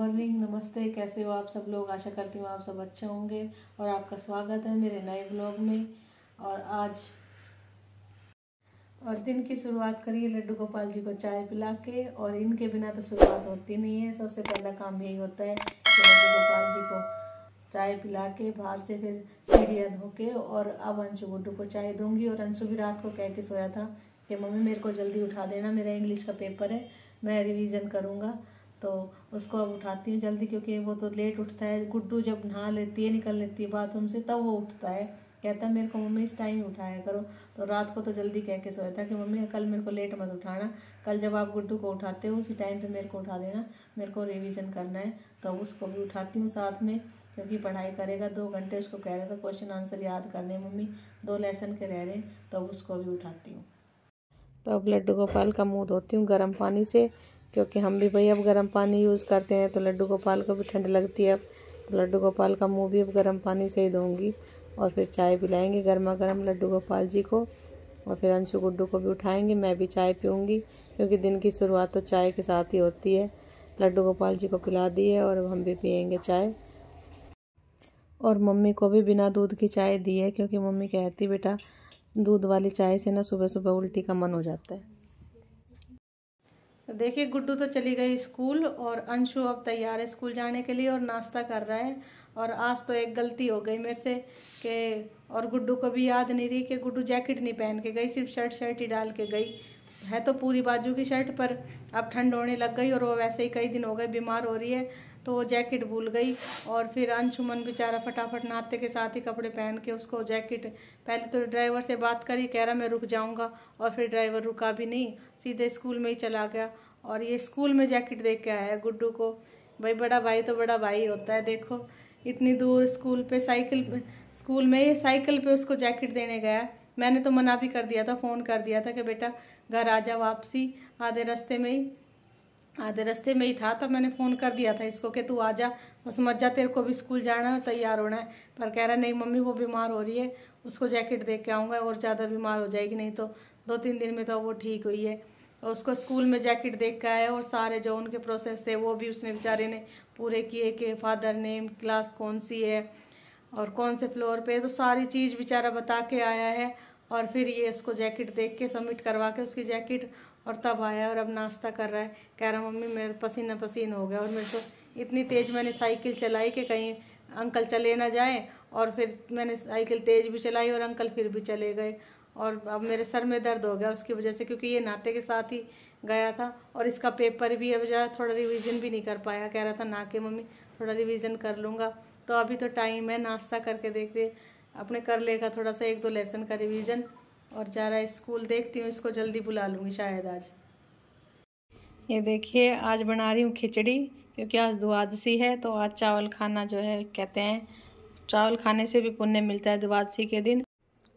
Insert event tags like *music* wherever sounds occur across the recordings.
morning नमस्ते कैसे हो आप सब लोग आशा करती हूँ आप सब अच्छे होंगे और आपका स्वागत है मेरे नए ब्लॉग में और आज और दिन की शुरुआत करिए लड्डू गोपाल जी को चाय पिला के और इनके बिना तो शुरुआत होती नहीं है सबसे पहला काम यही होता है कि लड्डू गोपाल जी को चाय पिला के बाहर से फिर सीढ़ियाँ धो के और अब अंशु गुड्डू को चाय दूंगी और अंशु भी रात को कह के सोया था कि मम्मी मेरे को जल्दी उठा देना मेरा इंग्लिश का पेपर है मैं रिविजन करूँगा तो उसको अब उठाती हूँ जल्दी क्योंकि वो तो लेट उठता है गुड्डू जब नहा लेती है निकल लेती है बाथरूम से तब वो उठता है कहता है मेरे को मम्मी इस टाइम उठाया करो तो रात को तो जल्दी कह के सोया था कि मम्मी कल मेरे को लेट मत उठाना कल जब आप गुड्डू को उठाते हो उसी टाइम पे मेरे को उठा देना मेरे को रिवीजन करना है तो उसको भी उठाती हूँ साथ में क्योंकि पढ़ाई करेगा दो घंटे उसको कह रहे थे क्वेश्चन आंसर याद करने मम्मी दो लेसन के रह रहे तो उसको भी उठाती हूँ तो अब लड्डू गोपाल का मुँह धोती हूँ गर्म पानी से क्योंकि हम भी भाई अब गर्म पानी यूज़ करते हैं तो लड्डू गोपाल को भी ठंड लगती है अब तो लड्डू गोपाल का मुँह भी अब गर्म पानी से ही दूँगी और फिर चाय पिलाएंगे गर्मा गर्म लड्डू गोपाल जी को और फिर अंशु गुड्डू को भी उठाएंगे मैं भी चाय पीऊँगी क्योंकि दिन की शुरुआत तो चाय के साथ ही होती है लड्डू गोपाल जी को पिला दिए और हम भी पियेंगे चाय और मम्मी को भी बिना दूध की चाय दी है क्योंकि मम्मी कहती बेटा दूध वाली चाय से ना सुबह सुबह उल्टी का मन हो जाता है तो देखिए गुड्डू तो चली गई स्कूल और अंशु अब तैयार है स्कूल जाने के लिए और नाश्ता कर रहा है और आज तो एक गलती हो गई मेरे से कि और गुड्डू को भी याद नहीं रही कि गुड्डू जैकेट नहीं पहन के गई सिर्फ शर्ट शर्ट ही डाल के गई है तो पूरी बाजू की शर्ट पर अब ठंड होने लग गई और वो वैसे ही कई दिन हो गए बीमार हो रही है तो वो जैकेट भूल गई और फिर अंशुमन बेचारा फटाफट नाते के साथ ही कपड़े पहन के उसको जैकेट पहले तो ड्राइवर से बात करी कह रहा मैं रुक जाऊँगा और फिर ड्राइवर रुका भी नहीं सीधे स्कूल में ही चला गया और ये स्कूल में जैकेट दे के आया गुड्डू को भाई बड़ा भाई तो बड़ा भाई होता है देखो इतनी दूर स्कूल पे साइकिल स्कूल में साइकिल पे उसको जैकेट देने गया मैंने तो मना भी कर दिया था फ़ोन कर दिया था कि बेटा घर आ जा वापसी आधे रास्ते में ही आधे रास्ते में ही था तब मैंने फ़ोन कर दिया था इसको कि तू आ जा बस जा तेरे को भी स्कूल जाना है और तैयार होना है पर कह रहा नहीं मम्मी वो बीमार हो रही है उसको जैकेट दे के आऊँगा और ज़्यादा बीमार हो जाएगी नहीं तो दो तीन दिन में तो वो ठीक हुई है और उसको स्कूल में जैकेट देख के आया और सारे जो उनके प्रोसेस थे वो भी उसने बेचारे ने पूरे किए कि फादर नेम क्लास कौन सी है और कौन से फ्लोर पे तो सारी चीज़ बेचारा बता के आया है और फिर ये उसको जैकेट देख के सबमिट करवा के उसकी जैकेट और तब आया और अब नाश्ता कर रहा है कह रहा मम्मी मेरा पसीना पसीन हो गया और मेरे को इतनी तेज़ मैंने साइकिल चलाई कि कहीं अंकल चले ना जाए और फिर मैंने साइकिल तेज़ भी चलाई और अंकल फिर भी चले गए और अब मेरे सर में दर्द हो गया उसकी वजह से क्योंकि ये नाते के साथ ही गया था और इसका पेपर भी अब ज़्यादा थोड़ा रिविज़न भी नहीं कर पाया कह रहा था ना के मम्मी थोड़ा रिविज़न कर लूँगा तो अभी तो टाइम है नाश्ता करके देखते अपने कर लेगा थोड़ा सा एक दो लेसन का रिविज़न और जा रहा है स्कूल देखती हूँ इसको जल्दी बुला लूँगी शायद आज ये देखिए आज बना रही हूँ खिचड़ी क्योंकि आज द्वादशी है तो आज चावल खाना जो है कहते हैं चावल खाने से भी पुण्य मिलता है द्वादशी के दिन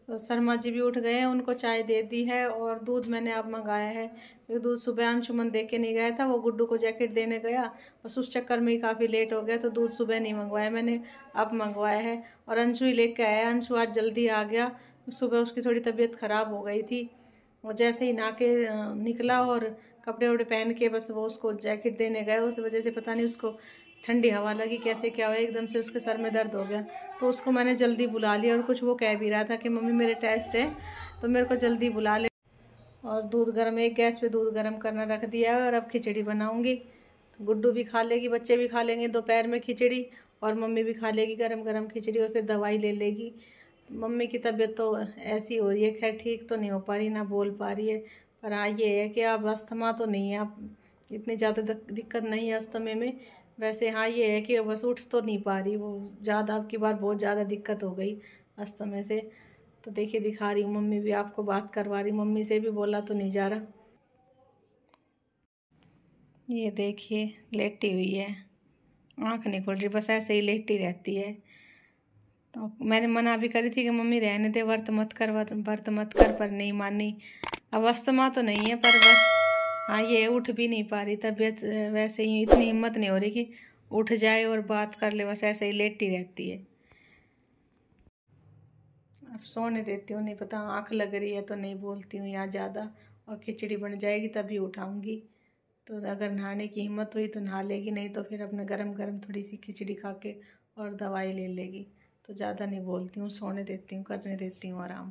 तो शर्मा जी भी उठ गए हैं उनको चाय दे दी है और दूध मैंने अब मंगाया है क्योंकि दूध सुबह अंशुमन दे के नहीं गया था वो गुड्डू को जैकेट देने गया बस उस चक्कर में ही काफ़ी लेट हो गया तो दूध सुबह नहीं मंगवाया मैंने अब मंगवाया है और अंशु ही लेके आया अंशु आज जल्दी आ गया सुबह उसकी थोड़ी तबीयत ख़राब हो गई थी वो जैसे ही ना के निकला और कपड़े वपड़े पहन के बस वो उसको जैकेट देने गए उस वजह से पता नहीं उसको ठंडी हवा लगी कैसे क्या हुआ एकदम से उसके सर में दर्द हो गया तो उसको मैंने जल्दी बुला लिया और कुछ वो कह भी रहा था कि मम्मी मेरे टेस्ट है तो मेरे को जल्दी बुला ले और दूध गर्म एक गैस पे दूध गर्म करना रख दिया है और अब खिचड़ी बनाऊँगी गुड्डू भी खा लेगी बच्चे भी खा लेंगे दोपहर में खिचड़ी और मम्मी भी खा लेगी गर्म गर्म खिचड़ी और फिर दवाई ले लेगी मम्मी की तबीयत तो ऐसी हो रही है खैर ठीक तो नहीं हो पा रही ना बोल पा रही है पर हाँ ये है कि आप अस्थमा तो नहीं है आप इतनी ज़्यादा दिक्कत नहीं है अस्थमे में वैसे हाँ ये है कि बस उठ तो नहीं पा रही वो ज़्यादा आपकी बार बहुत ज़्यादा दिक्कत हो गई अस्थमे से तो देखिए दिखा रही हूँ मम्मी भी आपको बात करवा रही मम्मी से भी बोला तो नहीं जा रहा ये देखिए लेटी हुई है आँख नहीं खुल रही बस ऐसे ही लेटी रहती है तो मैंने मना भी करी थी कि मम्मी रहने दे व्रत मत कर व्रत मत कर पर नहीं मानी अवस्थमा तो नहीं है पर बस हाँ ये उठ भी नहीं पा रही तबीयत वैसे ही इतनी हिम्मत नहीं हो रही कि उठ जाए और बात कर ले बस ऐसे ही लेटी रहती है अब सोने देती हूँ नहीं पता आँख लग रही है तो नहीं बोलती हूँ यहाँ ज़्यादा और खिचड़ी बन जाएगी तभी उठाऊँगी तो अगर नहाने की हिम्मत हुई तो नहा लेगी नहीं तो फिर अपने गरम गरम थोड़ी सी खिचड़ी खा के और दवाई ले लेगी तो ज़्यादा नहीं बोलती हूँ सोने देती हूँ करने देती हूँ आराम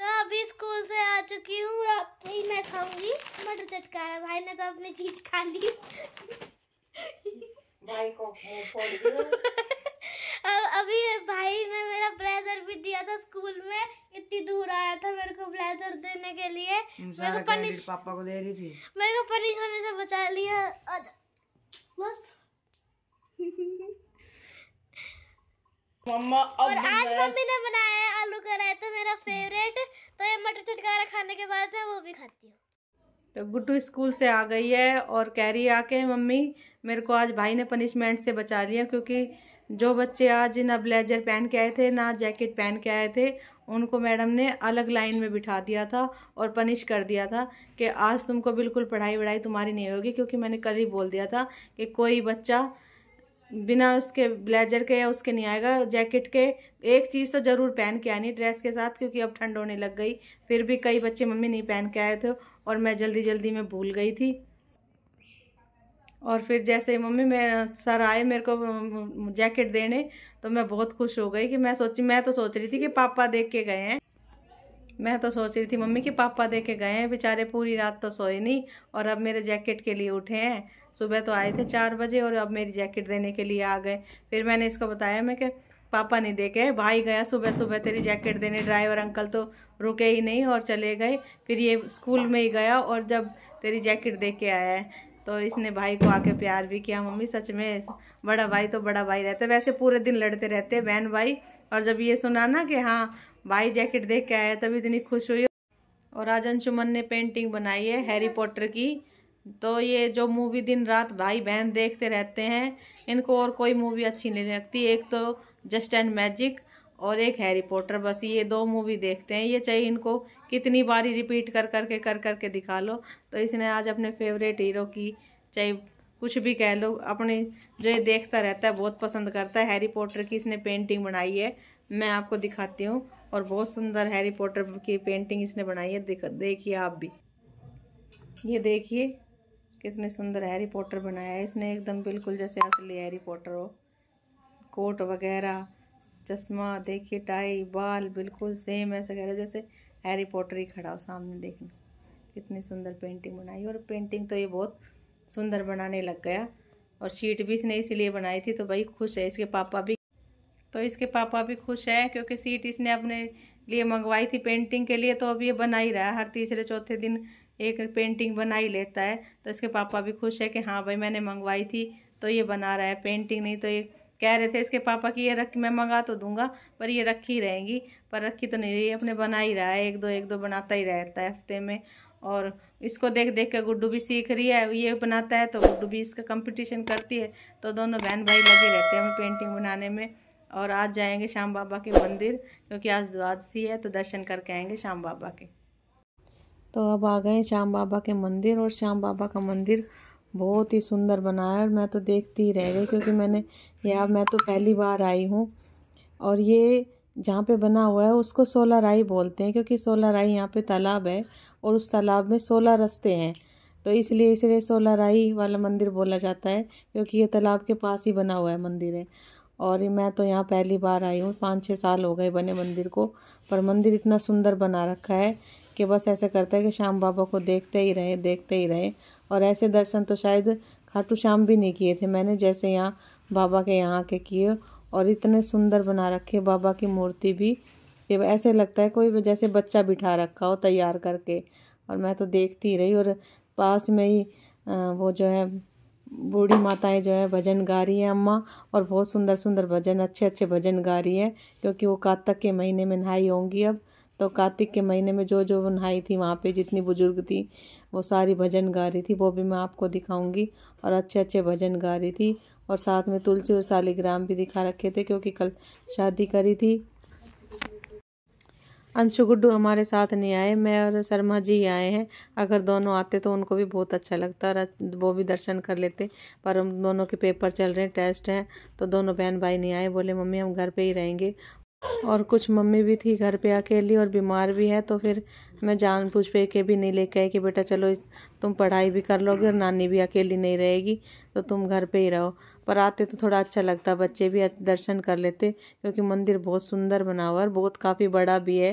तो अभी स्कूल से आ चुकी हूँ रात ही मैं खाऊंगी मटर चटकारा भाई ने तो अपनी चीज खा ली भाई को अब अभी भाई ने मेरा ब्लेजर भी दिया था स्कूल में इतनी दूर आया था मेरे को ब्लेजर देने के लिए मेरे को पनिश पापा को दे रही थी मेरे को पनिश होने से बचा लिया बस मम्मा और आज मम्मी ने बनाया है आलू का रायता मेरा फेवरेट तो ये मटर चटकारा खाने के बाद मैं वो भी खाती हूँ तो गुड्डू स्कूल से आ गई है और कह रही आके मम्मी मेरे को आज भाई ने पनिशमेंट से बचा लिया क्योंकि जो बच्चे आज ना ब्लेजर पहन के आए थे ना जैकेट पहन के आए थे उनको मैडम ने अलग लाइन में बिठा दिया था और पनिश कर दिया था कि आज तुमको बिल्कुल पढ़ाई वढ़ाई तुम्हारी नहीं होगी क्योंकि मैंने कल ही बोल दिया था कि कोई बच्चा बिना उसके ब्लेजर के या उसके नहीं आएगा जैकेट के एक चीज़ तो ज़रूर पहन के आनी ड्रेस के साथ क्योंकि अब ठंड होने लग गई फिर भी कई बच्चे मम्मी नहीं पहन के आए थे और मैं जल्दी जल्दी में भूल गई थी और फिर जैसे मम्मी मैं सर आए मेरे को जैकेट देने तो मैं बहुत खुश हो गई कि मैं सोची मैं तो सोच रही थी कि पापा देख के गए हैं मैं तो सोच रही थी मम्मी के पापा दे के गए हैं बेचारे पूरी रात तो सोए नहीं और अब मेरे जैकेट के लिए उठे हैं सुबह तो आए थे चार बजे और अब मेरी जैकेट देने के लिए आ गए फिर मैंने इसको बताया मैं कि पापा नहीं देखे भाई गया सुबह सुबह तेरी जैकेट देने ड्राइवर अंकल तो रुके ही नहीं और चले गए फिर ये स्कूल में ही गया और जब तेरी जैकेट दे के आया है तो इसने भाई को आके प्यार भी किया मम्मी सच में बड़ा भाई तो बड़ा भाई रहता है वैसे पूरे दिन लड़ते रहते हैं बहन भाई और जब ये सुना ना कि हाँ भाई जैकेट देख के आया तभी इतनी खुश हुई और आज अंशुमन ने पेंटिंग बनाई है हैरी पॉटर की तो ये जो मूवी दिन रात भाई बहन देखते रहते हैं इनको और कोई मूवी अच्छी नहीं लगती एक तो जस्ट एंड मैजिक और एक हैरी पॉटर बस ये दो मूवी देखते हैं ये चाहिए इनको कितनी बारी रिपीट कर करके कर करके कर दिखा लो तो इसने आज अपने फेवरेट हीरो की चाहे कुछ भी कह लो अपने जो ये देखता रहता है बहुत पसंद करता है हैरी पॉटर की इसने पेंटिंग बनाई है मैं आपको दिखाती हूँ और बहुत सुंदर हैरी पॉटर की पेंटिंग इसने बनाई है देखिए आप भी ये देखिए कितने सुंदर हैरी पॉटर बनाया है इसने एकदम बिल्कुल जैसे असली हैरी पॉटर हो कोट वगैरह चश्मा देखिए टाई बाल बिल्कुल सेम ऐसे कह रहे जैसे हैरी पॉटर ही खड़ा हो सामने देखने कितनी सुंदर पेंटिंग बनाई और पेंटिंग तो ये बहुत सुंदर बनाने लग गया और शीट भी इसने इसीलिए बनाई थी तो भाई खुश है इसके पापा भी तो इसके पापा भी खुश हैं क्योंकि सीट इसने अपने लिए मंगवाई थी पेंटिंग के लिए तो अब ये बना ही रहा है हर तीसरे चौथे दिन एक पेंटिंग बना ही लेता है तो इसके पापा भी खुश है कि हाँ भाई मैंने मंगवाई थी तो ये बना रहा है पेंटिंग नहीं तो ये कह रहे थे इसके पापा कि ये रख मैं मंगा तो दूंगा पर ये रखी रहेंगी पर रखी तो नहीं रही अपने बना ही रहा है एक दो एक दो बनाता ही रहता है हफ्ते में और इसको देख देख के गुड्डू भी सीख रही है ये बनाता है तो गुड्डू भी इसका कंपटीशन करती है तो दोनों बहन भाई लगे रहते हैं हमें पेंटिंग बनाने में और आज जाएंगे श्याम बाबा के मंदिर क्योंकि आज द्वादशी है तो दर्शन करके आएंगे श्याम बाबा के तो अब आ गए श्याम बाबा के मंदिर और श्याम बाबा का मंदिर बहुत ही सुंदर बनाया और मैं तो देखती ही रह गई क्योंकि मैंने यह मैं तो पहली बार आई हूँ और ये जहाँ पे बना हुआ है उसको सोलह राई बोलते हैं क्योंकि सोलह राई यहाँ पे तालाब है और उस तालाब में सोलह रस्ते हैं तो इसलिए इसलिए सोलह राई वाला मंदिर बोला जाता है क्योंकि ये तालाब के पास ही बना हुआ है मंदिर है और मैं तो यहाँ पहली बार आई हूँ पाँच छः साल हो गए बने मंदिर को पर मंदिर इतना सुंदर बना रखा है कि बस ऐसा करता है कि श्याम बाबा को देखते ही रहे देखते ही रहें और ऐसे दर्शन तो शायद खाटू श्याम भी नहीं किए थे मैंने जैसे यहाँ बाबा के यहाँ के किए और इतने सुंदर बना रखे बाबा की मूर्ति भी कि ऐसे लगता है कोई जैसे बच्चा बिठा रखा हो तैयार करके और मैं तो देखती ही रही और पास में ही वो जो है बूढ़ी माताएं जो है भजन गा रही हैं अम्मा और बहुत सुंदर सुंदर भजन अच्छे अच्छे भजन गा रही हैं क्योंकि वो कार्तिक के महीने में नहाई होंगी अब तो कार्तिक के महीने में जो जो नहाई थी वहाँ पे जितनी बुजुर्ग थी वो सारी भजन गा रही थी वो भी मैं आपको दिखाऊंगी और अच्छे अच्छे भजन गा रही थी और साथ में तुलसी और शालिग्राम भी दिखा रखे थे क्योंकि कल शादी करी थी अंशु गुड्डू हमारे साथ नहीं आए मैं और शर्मा जी आए हैं अगर दोनों आते तो उनको भी बहुत अच्छा लगता और वो भी दर्शन कर लेते पर हम दोनों के पेपर चल रहे हैं टेस्ट हैं तो दोनों बहन भाई नहीं आए बोले मम्मी हम घर पे ही रहेंगे और कुछ मम्मी भी थी घर पे अकेली और बीमार भी है तो फिर मैं जान पूछ पे के भी नहीं लेके आई कि बेटा चलो तुम पढ़ाई भी कर लोगे और नानी भी अकेली नहीं रहेगी तो तुम घर पे ही रहो पर आते तो थोड़ा अच्छा लगता बच्चे भी दर्शन कर लेते क्योंकि मंदिर बहुत सुंदर बना हुआ है और बहुत काफ़ी बड़ा भी है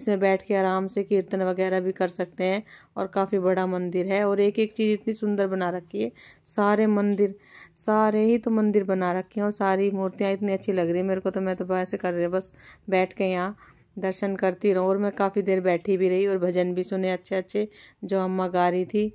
इसमें बैठ के आराम से कीर्तन वगैरह भी कर सकते हैं और काफ़ी बड़ा मंदिर है और एक एक चीज़ इतनी सुंदर बना रखी है सारे मंदिर सारे ही तो मंदिर बना रखे हैं और सारी मूर्तियाँ इतनी अच्छी लग रही है मेरे को तो मैं तो ऐसे कर रही बस बैठ के यहाँ दर्शन करती रहूँ और मैं काफ़ी देर बैठी भी रही और भजन भी सुने अच्छे अच्छे जो अम्मा गा रही थी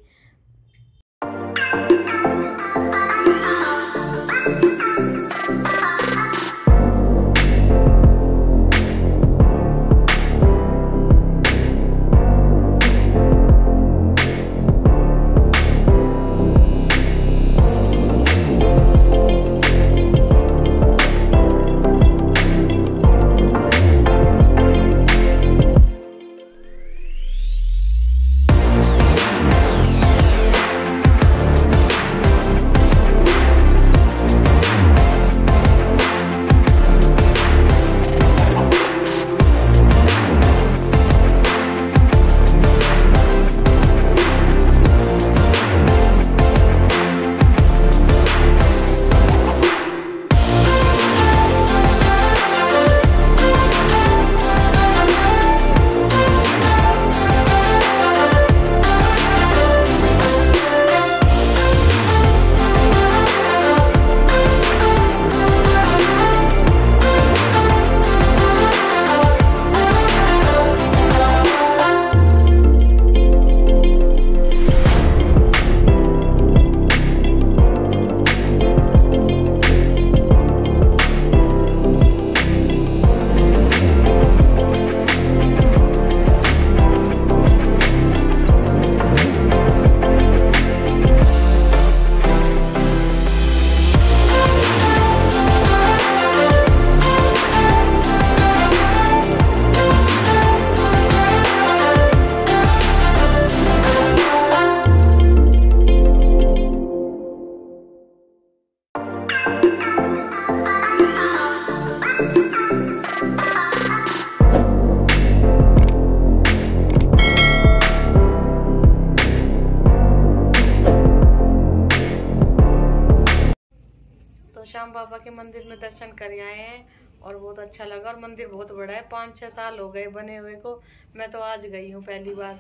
दर्शन कर आए हैं और बहुत अच्छा लगा और मंदिर बहुत बड़ा है पाँच छः साल हो गए बने हुए को मैं तो आज गई हूँ पहली बार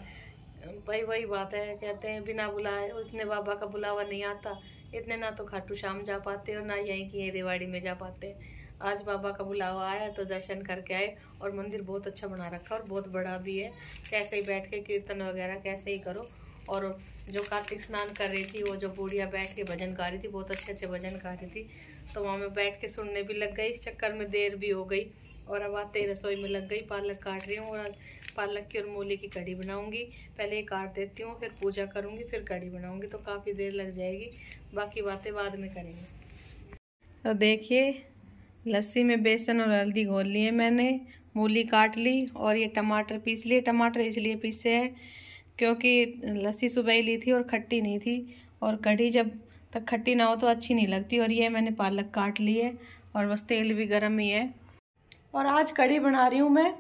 भाई वही बात है कहते हैं बिना बुलाए इतने बाबा का बुलावा नहीं आता इतने ना तो खाटू शाम जा पाते और ना यहीं की यहीं रेवाड़ी में जा पाते आज बाबा का बुलावा आया तो दर्शन करके आए और मंदिर बहुत अच्छा बना रखा और बहुत बड़ा भी है कैसे ही बैठ के कीर्तन वगैरह कैसे ही करो और जो कार्तिक स्नान कर रही थी वो जो बूढ़िया बैठ के भजन गा रही थी बहुत अच्छे अच्छे भजन गा रही थी तो वहाँ मैं बैठ के सुनने भी लग गई इस चक्कर में देर भी हो गई और अब आते रसोई में लग गई पालक काट रही हूँ और पालक की और मूली की कड़ी बनाऊंगी पहले ये काट देती हूँ फिर पूजा करूँगी फिर कड़ी बनाऊँगी तो काफ़ी देर लग जाएगी बाकी बातें बाद में करेंगे तो देखिए लस्सी में बेसन और हल्दी घोल लिए मैंने मूली काट ली और ये टमाटर पीस लिए टमाटर इसलिए पीसे हैं क्योंकि लस्सी सुबह ही ली थी और खट्टी नहीं थी और कढ़ी जब तक खट्टी ना हो तो अच्छी नहीं लगती और ये मैंने पालक काट ली है और बस तेल भी गर्म ही है और आज कड़ी बना रही हूँ मैं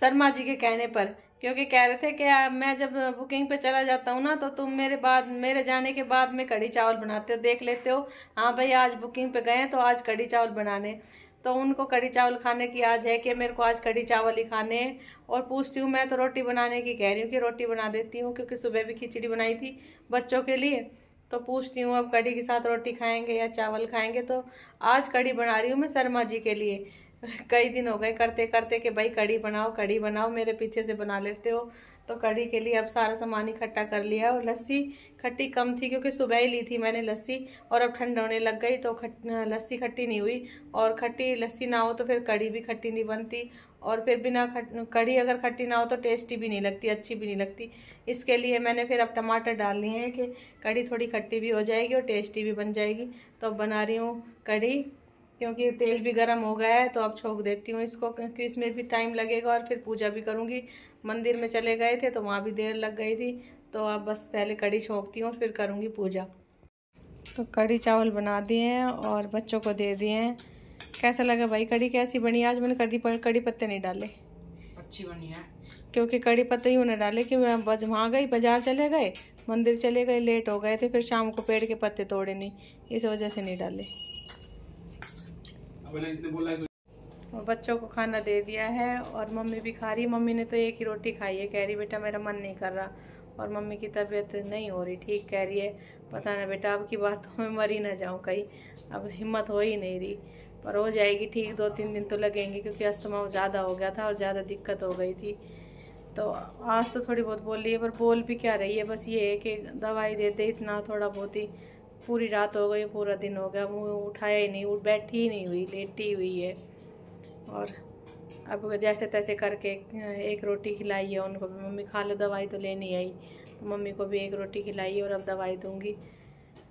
शर्मा जी के कहने पर क्योंकि कह रहे थे कि मैं जब बुकिंग पे चला जाता हूँ ना तो तुम मेरे बाद मेरे जाने के बाद में कड़ी चावल बनाते हो देख लेते हो हाँ भाई आज बुकिंग पे गए तो आज कड़ी चावल बनाने तो उनको कड़ी चावल खाने की आज है कि मेरे को आज कड़ी चावल ही खाने हैं और पूछती हूँ मैं तो रोटी बनाने की कह रही हूँ कि रोटी बना देती हूँ क्योंकि सुबह भी खिचड़ी बनाई थी बच्चों के लिए तो पूछती हूँ अब कढ़ी के साथ रोटी खाएंगे या चावल खाएंगे तो आज कढ़ी बना रही हूँ मैं शर्मा जी के लिए *laughs* कई दिन हो गए करते करते कि भाई कढ़ी बनाओ कढ़ी बनाओ मेरे पीछे से बना लेते हो तो कढ़ी के लिए अब सारा सामान इकट्ठा कर लिया और लस्सी खट्टी कम थी क्योंकि सुबह ही ली थी मैंने लस्सी और अब ठंड होने लग गई तो खट लस्सी खट्टी नहीं हुई और खट्टी लस्सी ना हो तो फिर कढ़ी भी खट्टी नहीं बनती और फिर बिना खट कढ़ी अगर खट्टी ना हो तो टेस्टी भी नहीं लगती अच्छी भी नहीं लगती इसके लिए मैंने फिर अब टमाटर डाल लिए हैं कि कढ़ी थोड़ी खट्टी भी हो जाएगी और टेस्टी भी बन जाएगी तो अब बना रही हूँ कढ़ी क्योंकि तेल भी गर्म हो गया है तो अब छोंक देती हूँ इसको क्योंकि इसमें भी टाइम लगेगा और फिर पूजा भी करूँगी मंदिर में चले गए थे तो वहाँ भी देर लग गई थी तो अब बस पहले कढ़ी छोंकती हूँ फिर करूँगी पूजा तो कढ़ी चावल बना दिए हैं और बच्चों को दे दिए हैं कैसा लगा भाई कड़ी कैसी बनी आज मैंने कड़ी पर कड़ी पत्ते नहीं डाले अच्छी बनी है क्योंकि कड़ी पत्ते यूँ ना डाले कि वहाँ गई बाजार चले गए मंदिर चले गए लेट हो गए थे फिर शाम को पेड़ के पत्ते तोड़े नहीं इस वजह से नहीं डाले और बच्चों को खाना दे दिया है और मम्मी भी खा रही मम्मी ने तो एक ही रोटी खाई है कह रही बेटा मेरा मन नहीं कर रहा और मम्मी की तबीयत नहीं हो रही ठीक कह रही है पता ना बेटा अब की बार तो मैं मरी ना जाऊँ कहीं अब हिम्मत हो ही नहीं रही पर हो जाएगी ठीक दो तीन दिन तो लगेंगे क्योंकि अस्थमा ज़्यादा हो गया था और ज़्यादा दिक्कत हो गई थी तो आज तो थोड़ी बहुत बोल रही है पर बोल भी क्या रही है बस ये है कि दवाई देते इतना थोड़ा बहुत ही पूरी रात हो गई पूरा दिन हो गया मुँह उठाया ही नहीं बैठी ही नहीं हुई लेटी हुई है और अब जैसे तैसे करके एक रोटी खिलाई है उनको भी मम्मी खा लो दवाई तो लेनी आई तो मम्मी को भी एक रोटी खिलाई और अब दवाई दूँगी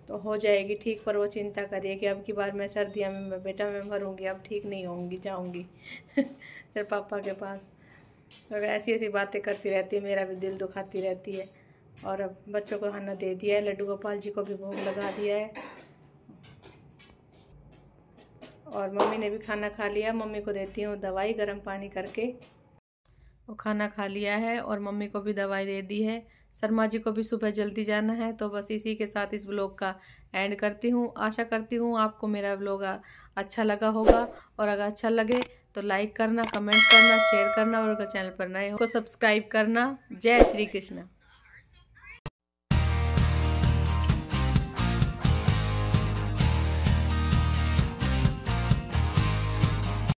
तो हो जाएगी ठीक पर वो चिंता करिए कि अब की बार मैं सर्दियाँ में बेटा मैं भरूँगी अब ठीक नहीं होंगी जाऊँगी फिर *laughs* पापा के पास और तो ऐसी ऐसी बातें करती रहती है मेरा भी दिल दुखाती रहती है और अब बच्चों को खाना दे दिया है लड्डू गोपाल जी को भी भोग लगा दिया है और मम्मी ने भी खाना खा लिया मम्मी को देती हूँ दवाई गर्म पानी करके वो खाना खा लिया है और मम्मी को भी दवाई दे दी है शर्मा जी को भी सुबह जल्दी जाना है तो बस इसी के साथ इस ब्लॉग का एंड करती हूँ आशा करती हूँ आपको मेरा ब्लॉग अच्छा लगा होगा और अगर अच्छा लगे तो लाइक करना कमेंट करना शेयर करना और अगर चैनल पर नए हो तो सब्सक्राइब करना जय श्री कृष्ण